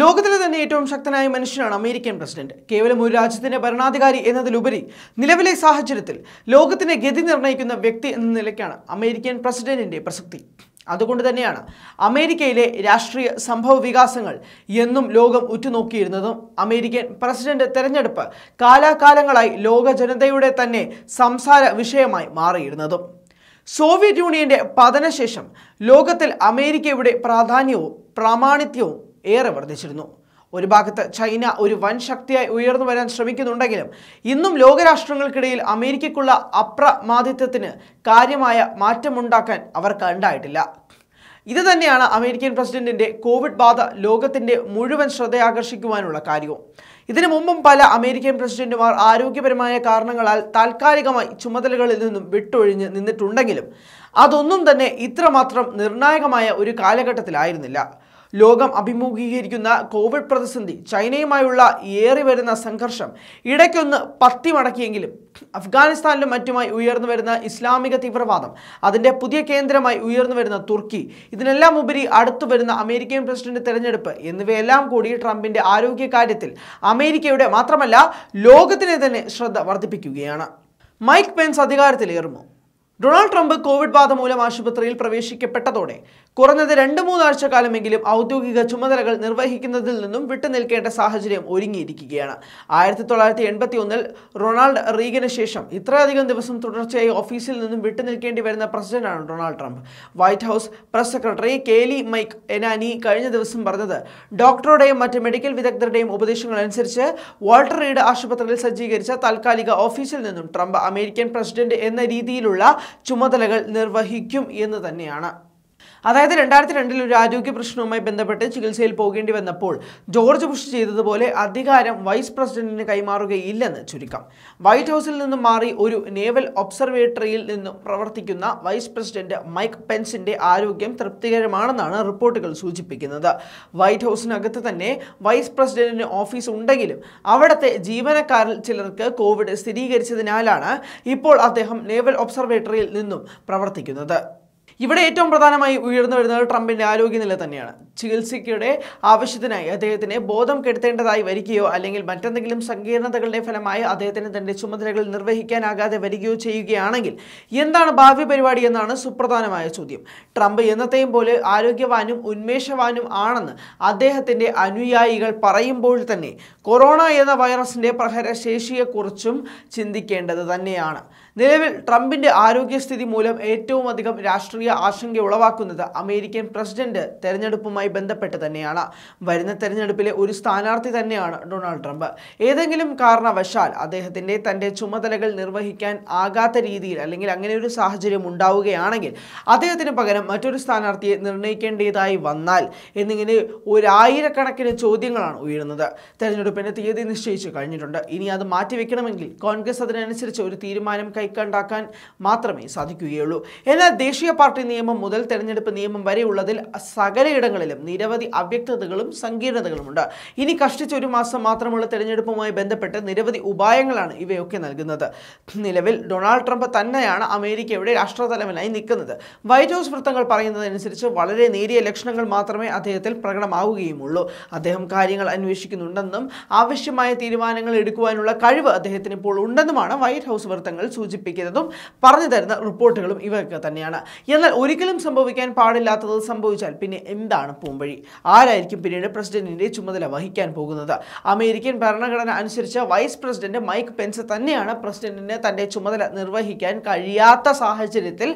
ലോകത്തിലെ തന്നെ ഏറ്റവും ശക്തനായ മനുഷ്യനാണ് അമേരിക്കൻ പ്രസിഡന്റ് കേവലം ഒരു രാജ്യത്തിന്റെ ഭരണാധികാരി എന്നതിലുപരി നിലവിലെ സാഹചര്യത്തിൽ ലോകത്തിന്റെ ഗതി നിർണ്ണയിക്കുന്ന വ്യക്തി എന്ന നിലയ്ക്കാണ് അമേരിക്കൻ പ്രസിഡന്റിന്റെ പ്രസക്തി അതുകൊണ്ട് തന്നെയാണ് അമേരിക്കയിലെ രാഷ്ട്രീയ സംഭവ വികാസങ്ങൾ എന്നും ലോകം ഉറ്റുനോക്കിയിരുന്നതും അമേരിക്കൻ പ്രസിഡന്റ് തെരഞ്ഞെടുപ്പ് കാലാകാലങ്ങളായി ലോക ജനതയുടെ തന്നെ സംസാര വിഷയമായി മാറിയിരുന്നതും സോവിയറ്റ് യൂണിയന്റെ പതനശേഷം ലോകത്തിൽ അമേരിക്കയുടെ പ്രാധാന്യവും പ്രാമാണിത്യവും ഏറെ വർദ്ധിച്ചിരുന്നു ഒരു ഭാഗത്ത് ചൈന ഒരു വൻ ശക്തിയായി ഉയർന്നു വരാൻ ശ്രമിക്കുന്നുണ്ടെങ്കിലും ഇന്നും ലോകരാഷ്ട്രങ്ങൾക്കിടയിൽ അമേരിക്കയ്ക്കുള്ള അപ്രമാദിത്വത്തിന് കാര്യമായ മാറ്റമുണ്ടാക്കാൻ അവർക്ക് ഉണ്ടായിട്ടില്ല ഇത് തന്നെയാണ് അമേരിക്കൻ പ്രസിഡന്റിന്റെ കോവിഡ് ബാധ ലോകത്തിന്റെ മുഴുവൻ ശ്രദ്ധയാകർഷിക്കുവാനുള്ള കാര്യവും ഇതിനു മുമ്പും പല അമേരിക്കൻ പ്രസിഡന്റുമാർ ആരോഗ്യപരമായ കാരണങ്ങളാൽ താൽക്കാലികമായി ചുമതലകളിൽ നിന്നും വിട്ടൊഴിഞ്ഞ് നിന്നിട്ടുണ്ടെങ്കിലും അതൊന്നും തന്നെ ഇത്രമാത്രം നിർണായകമായ ഒരു കാലഘട്ടത്തിലായിരുന്നില്ല ലോകം അഭിമുഖീകരിക്കുന്ന കോവിഡ് പ്രതിസന്ധി ചൈനയുമായുള്ള ഏറി വരുന്ന സംഘർഷം ഇടയ്ക്കൊന്ന് പത്തി മടക്കിയെങ്കിലും അഫ്ഗാനിസ്ഥാനിലും മറ്റുമായി ഉയർന്നു വരുന്ന ഇസ്ലാമിക തീവ്രവാദം അതിൻ്റെ പുതിയ കേന്ദ്രമായി ഉയർന്നു വരുന്ന തുർക്കി ഇതിനെല്ലാം ഉപരി അടുത്തു വരുന്ന അമേരിക്കൻ പ്രസിഡന്റ് തെരഞ്ഞെടുപ്പ് എന്നിവയെല്ലാം കൂടി ട്രംപിൻ്റെ ആരോഗ്യ കാര്യത്തിൽ അമേരിക്കയുടെ മാത്രമല്ല ലോകത്തിനെ തന്നെ ശ്രദ്ധ വർദ്ധിപ്പിക്കുകയാണ് മൈക്ക് പെൻസ് അധികാരത്തിലേറുമോ ഡൊണാൾഡ് ട്രംപ് കോവിഡ് ബാധ മൂലം ആശുപത്രിയിൽ പ്രവേശിക്കപ്പെട്ടതോടെ കുറഞ്ഞത് രണ്ട് മൂന്നാഴ്ച കാലമെങ്കിലും ഔദ്യോഗിക ചുമതലകൾ നിർവഹിക്കുന്നതിൽ നിന്നും വിട്ടുനിൽക്കേണ്ട സാഹചര്യം ഒരുങ്ങിയിരിക്കുകയാണ് ആയിരത്തി തൊള്ളായിരത്തി എൺപത്തി ഒന്നിൽ റൊണാൾഡ് റീഗന് ശേഷം ഇത്രയധികം ദിവസം തുടർച്ചയായി ഓഫീസിൽ നിന്നും വിട്ടുനിൽക്കേണ്ടി വരുന്ന പ്രസിഡന്റാണ് Donald Trump White House press secretary Kayleigh McEnany കഴിഞ്ഞ ദിവസം പറഞ്ഞത് ഡോക്ടറുടെയും മറ്റ് മെഡിക്കൽ വിദഗ്ധരുടെയും ഉപദേശങ്ങൾ അനുസരിച്ച് വാൾട്ടർ റീഡ് ആശുപത്രിയിൽ സജ്ജീകരിച്ച താൽക്കാലിക ഓഫീസിൽ നിന്നും ട്രംപ് അമേരിക്കൻ പ്രസിഡന്റ് എന്ന രീതിയിലുള്ള ചുമതലകൾ നിർവഹിക്കും എന്ന് തന്നെയാണ് അതായത് രണ്ടായിരത്തി രണ്ടിൽ ഒരു ആരോഗ്യ പ്രശ്നവുമായി ബന്ധപ്പെട്ട് ചികിത്സയിൽ പോകേണ്ടി വന്നപ്പോൾ ജോർജ് ബുഷ് ചെയ്തതുപോലെ അധികാരം വൈസ് പ്രസിഡന്റിന് കൈമാറുകയില്ലെന്ന് ചുരുക്കം വൈറ്റ് ഹൗസിൽ നിന്നും മാറി ഒരു നേവൽ ഒബ്സർവേറ്ററിയിൽ നിന്നും പ്രവർത്തിക്കുന്ന വൈസ് പ്രസിഡന്റ് മൈക്ക് പെൻസിന്റെ ആരോഗ്യം തൃപ്തികരമാണെന്നാണ് റിപ്പോർട്ടുകൾ സൂചിപ്പിക്കുന്നത് വൈറ്റ് ഹൗസിനകത്ത് തന്നെ വൈസ് പ്രസിഡന്റിന് ഓഫീസ് ഉണ്ടെങ്കിലും അവിടുത്തെ ജീവനക്കാരിൽ ചിലർക്ക് കോവിഡ് സ്ഥിരീകരിച്ചതിനാലാണ് ഇപ്പോൾ അദ്ദേഹം നേവൽ ഒബ്സർവേറ്ററിയിൽ നിന്നും പ്രവർത്തിക്കുന്നത് ഇവിടെ ഏറ്റവും പ്രധാനമായി ഉയർന്നു വരുന്നത് ട്രംപിൻ്റെ ആരോഗ്യനില തന്നെയാണ് ചികിത്സയ്ക്കയുടെ ആവശ്യത്തിനായി അദ്ദേഹത്തിന് ബോധം കെടുത്തേണ്ടതായി വരികയോ അല്ലെങ്കിൽ മറ്റെന്തെങ്കിലും സങ്കീർണതകളുടെ ഫലമായി അദ്ദേഹത്തിന് തൻ്റെ ചുമതലകൾ നിർവഹിക്കാനാകാതെ വരികയോ ചെയ്യുകയാണെങ്കിൽ എന്താണ് ഭാവി പരിപാടി എന്നാണ് സുപ്രധാനമായ ചോദ്യം ട്രംപ് എന്നത്തെയും പോലെ ആരോഗ്യവാനും ഉന്മേഷവാനും ആണെന്ന് അദ്ദേഹത്തിന്റെ അനുയായികൾ പറയുമ്പോൾ തന്നെ കൊറോണ എന്ന വൈറസിന്റെ പ്രഹരശേഷിയെക്കുറിച്ചും ചിന്തിക്കേണ്ടത് തന്നെയാണ് നിലവിൽ ട്രംപിന്റെ ആരോഗ്യസ്ഥിതി മൂലം ഏറ്റവും അധികം രാഷ്ട്രീയ ആശങ്ക ഉളവാക്കുന്നത് അമേരിക്കൻ പ്രസിഡന്റ് തെരഞ്ഞെടുപ്പുമായി ഇതുമായി ബന്ധപ്പെട്ട് തന്നെയാണ് വരുന്ന തെരഞ്ഞെടുപ്പിലെ ഒരു സ്ഥാനാർത്ഥി തന്നെയാണ് ഡൊണാൾഡ് ട്രംപ് ഏതെങ്കിലും കാരണവശാൽ അദ്ദേഹത്തിൻ്റെ തൻ്റെ ചുമതലകൾ നിർവഹിക്കാൻ ആകാത്ത രീതിയിൽ അല്ലെങ്കിൽ അങ്ങനെ ഒരു സാഹചര്യം ഉണ്ടാവുകയാണെങ്കിൽ അദ്ദേഹത്തിന് പകരം മറ്റൊരു സ്ഥാനാർത്ഥിയെ നിർണ്ണയിക്കേണ്ടതായി വന്നാൽ എന്നിങ്ങനെ ഒരായിരക്കണക്കിന് ചോദ്യങ്ങളാണ് ഉയരുന്നത് തെരഞ്ഞെടുപ്പിൻ്റെ തീയതി നിശ്ചയിച്ചു കഴിഞ്ഞിട്ടുണ്ട് ഇനി അത് മാറ്റിവെക്കണമെങ്കിൽ കോൺഗ്രസ് അതിനനുസരിച്ച് ഒരു തീരുമാനം കൈക്കണ്ടാക്കാൻ മാത്രമേ സാധിക്കുകയുള്ളൂ എന്നാൽ ദേശീയ പാർട്ടി നിയമം മുതൽ തെരഞ്ഞെടുപ്പ് നിയമം വരെയുള്ളതിൽ സകലയിടങ്ങളിലും നിരവധി അവ്യക്തതകളും സങ്കീർണതകളുമുണ്ട് ഇനി കഷ്ടിച്ച് ഒരു മാസം മാത്രമുള്ള തെരഞ്ഞെടുപ്പുമായി ബന്ധപ്പെട്ട് നിരവധി ഉപായങ്ങളാണ് ഇവയൊക്കെ നൽകുന്നത് നിലവിൽ ഡൊണാൾഡ് ട്രംപ് തന്നെയാണ് അമേരിക്കയുടെ രാഷ്ട്രതലവനായി നിൽക്കുന്നത് വൈറ്റ് ഹൗസ് വൃത്തങ്ങൾ പറയുന്നതനുസരിച്ച് വളരെ നേരിയ ലക്ഷണങ്ങൾ മാത്രമേ അദ്ദേഹത്തിൽ പ്രകടമാവുകയുമുള്ളൂ അദ്ദേഹം കാര്യങ്ങൾ അന്വേഷിക്കുന്നുണ്ടെന്നും ആവശ്യമായ തീരുമാനങ്ങൾ എടുക്കുവാനുള്ള കഴിവ് അദ്ദേഹത്തിന് ഇപ്പോൾ ഉണ്ടെന്നുമാണ് വൈറ്റ് ഹൗസ് വൃത്തങ്ങൾ സൂചിപ്പിക്കുന്നതും പറഞ്ഞു തരുന്ന റിപ്പോർട്ടുകളും ഇവയൊക്കെ തന്നെയാണ് എന്നാൽ ഒരിക്കലും സംഭവിക്കാൻ പാടില്ലാത്തത് സംഭവിച്ചാൽ പിന്നെ എന്താണ് മുമ്പഴി ആരായിരിക്കും പിന്നീട് പ്രസിഡന്റിന്റെ ചുമതല വഹിക്കാൻ പോകുന്നത് അമേരിക്കൻ ഭരണഘടന അനുസരിച്ച് വൈസ് പ്രസിഡന്റ് മൈക്ക് പെൻസ് തന്നെയാണ് പ്രസിഡന്റിന് തന്റെ ചുമതല നിർവഹിക്കാൻ കഴിയാത്ത സാഹചര്യത്തിൽ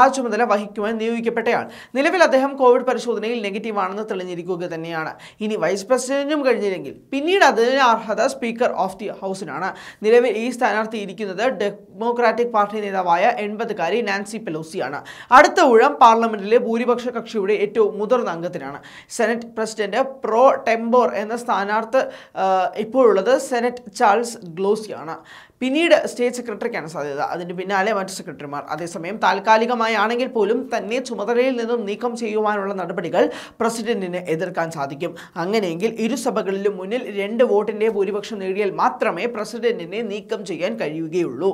ആ ചുമതല വഹിക്കുവാൻ നിയോഗിക്കപ്പെട്ടയാണ് നിലവിൽ അദ്ദേഹം കോവിഡ് പരിശോധനയിൽ നെഗറ്റീവ് ആണെന്ന് തെളിഞ്ഞിരിക്കുക തന്നെയാണ് ഇനി വൈസ് പ്രസിഡന്റിനും കഴിഞ്ഞില്ലെങ്കിൽ പിന്നീട് അതിന് അർഹത സ്പീക്കർ ഓഫ് ദി ഹൗസിനാണ് നിലവിൽ ഈ സ്ഥാനാർത്ഥി ഇരിക്കുന്നത് ഡെമോക്രാറ്റിക് പാർട്ടി നേതാവായ എൺപതുകാരി നാൻസി പെലോസിയാണ് അടുത്ത ഊഴം പാർലമെന്റിലെ ഭൂരിപക്ഷ കക്ഷിയുടെ ഏറ്റവും മുതിർന്ന അംഗത്തിനാണ് ആണ് സെനറ്റ് പ്രസിഡന്റ് പ്രോ ടെമ്പോർ എന്ന സ്ഥാനാർത്ഥി ഇപ്പോഴുള്ളത് സെനറ്റ് ചാൾസ് ഗ്ലോസിയാണ് പിന്നീട് സ്റ്റേറ്റ് സെക്രട്ടറിക്കാണ് സാധ്യത അതിന് പിന്നാലെ മറ്റ് സെക്രട്ടറിമാർ അതേസമയം താൽക്കാലികമായാണെങ്കിൽ പോലും തന്നെ ചുമതലയിൽ നിന്നും നീക്കം ചെയ്യുവാനുള്ള നടപടികൾ പ്രസിഡന്റിന് എതിർക്കാൻ സാധിക്കും അങ്ങനെയെങ്കിൽ ഇരുസഭകളിലും മുന്നിൽ രണ്ട് വോട്ടിൻ്റെ ഭൂരിപക്ഷം നേടിയാൽ മാത്രമേ പ്രസിഡന്റിനെ നീക്കം ചെയ്യാൻ കഴിയുകയുള്ളൂ